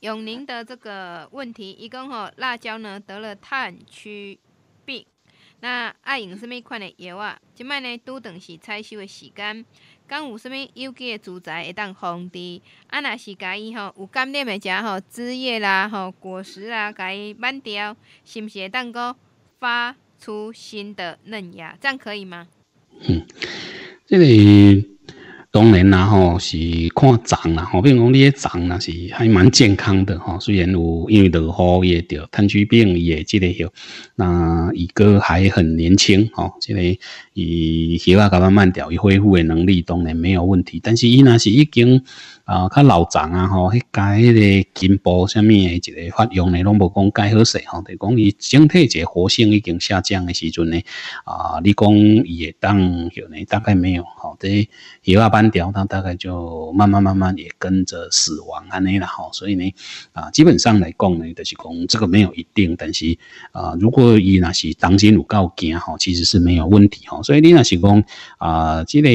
永宁的这个问题，伊讲吼辣椒呢得了炭疽病，那爱用什么款的药啊？即卖呢拄等是采收的时间，讲有啥物有机的住宅会当防治，啊，若是甲伊吼有感染的食吼枝叶啦、吼果实啦，甲伊挽掉，是毋是会当阁发出新的嫩芽？这样可以吗？这个。当然啦，吼是看长啦，吼，比如讲你个长啦是还蛮健康的吼，虽然有因为落雨也着，炭疽病也这类，那伊哥还很年轻，吼，这个伊血压搞慢慢调伊恢复的能力当然没有问题，但是伊若是已经啊较老长啊，吼，迄个筋部啥物诶一个发用呢，拢无讲解好势吼，就讲伊整体一个活性已经下降的时阵呢，啊，你讲伊会当吼呢，大概没有。些有啊斑点，它大概就慢慢慢慢也跟着死亡安尼啦吼。所以呢，啊，基本上来讲呢，就是讲这个没有一定，但是啊，如果伊那是当心有搞惊吼，其实是没有问题吼。所以你那是讲啊，这个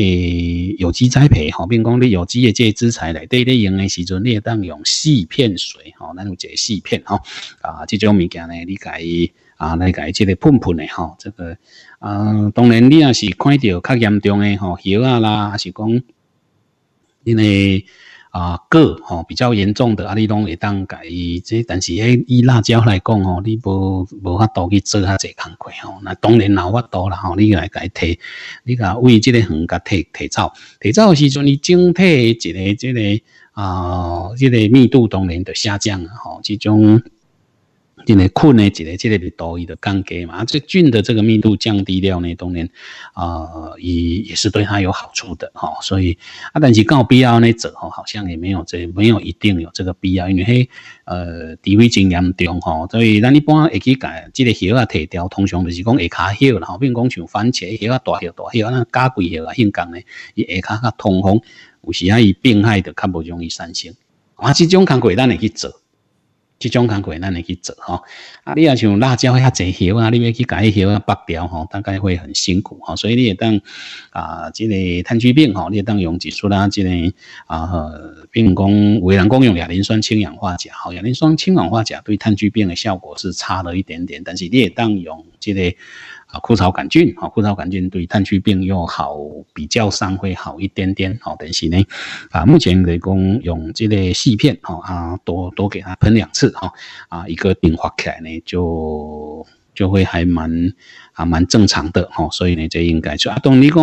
有机栽培吼，并讲你有机的这些资材来对，利用的时阵，你当用细片水吼，那种个细片吼啊，这种物件呢，你以。啊，来伊这个喷喷的吼，这个啊，当然你若是看到较严重的吼，叶啊啦，还是讲，因为啊，果吼比较严重的啊，你拢会当伊这，但是诶，以辣椒来讲吼，你无无法度去做较济工课吼。那当然，若我度啦吼，你来伊摕，你甲为这个横甲摕摕走，摕走时阵伊整体一个这个啊，这个密度当然就下降了吼，这种。因为困呢，一个一个比度伊就降低嘛，这菌的这个密度降低了呢，当然，啊，也也是对它有好处的吼，所以啊，但是更必要呢做吼，好像也没有这没有一定有这个必要，因为呃，低微精量种吼，所以咱一般会去把这个叶啊提掉，通常就是讲下卡叶，然后比如讲像番茄叶啊大叶大叶啊加几叶啊，很干呢，伊下骹较通风，有时啊伊病害就较无容易产生，啊，这种工贵咱去做。这种感觉，咱会去做哈，啊，你啊像辣椒遐侪叶啊，你要去迄叶啊拔掉哈，大概会很辛苦哈，所以你也当啊，即个炭疽病吼，你也当用激素啦，即个啊，并讲维人讲用亚磷酸氢氧化钾，吼，亚磷酸氢氧化钾对炭疽病的效果是差了一点点，但是你也当用即个。啊，枯草杆菌啊，枯草杆菌对炭疽病又好，比较上会好一点点。好，但是呢，啊，目前来讲用这类细片，哈啊，多多给它喷两次，哈啊，一个病发起来呢就。就会还蛮还蛮正常的哈，所以呢，这应该就啊，当你讲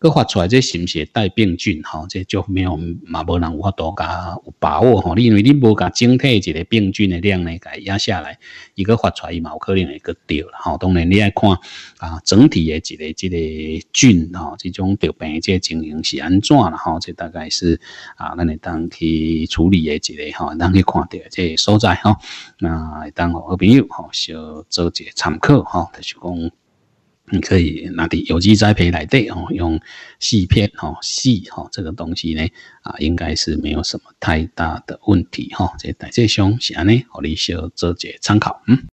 佮发出来这是不是带病菌哈？这就没有无人有法多加有把握哈，因为你无甲整体一个病菌的量呢，佮压下来一个发出来，嘛，有可能会搁掉了哈。当然你爱看啊，整体的一个一个菌哈，这种得病的这情形是安怎啦哈？这大概是啊，那你当去处理的一个哈，当去看到这所在哈，那当好朋友哈，小做一参。坦克哈，就是讲你可以拿点有机栽培来对哈，用细片哈、细哈这个东西呢啊，应该是没有什么太大的问题哈。这、大这上啥呢？我你需要做些参考，嗯。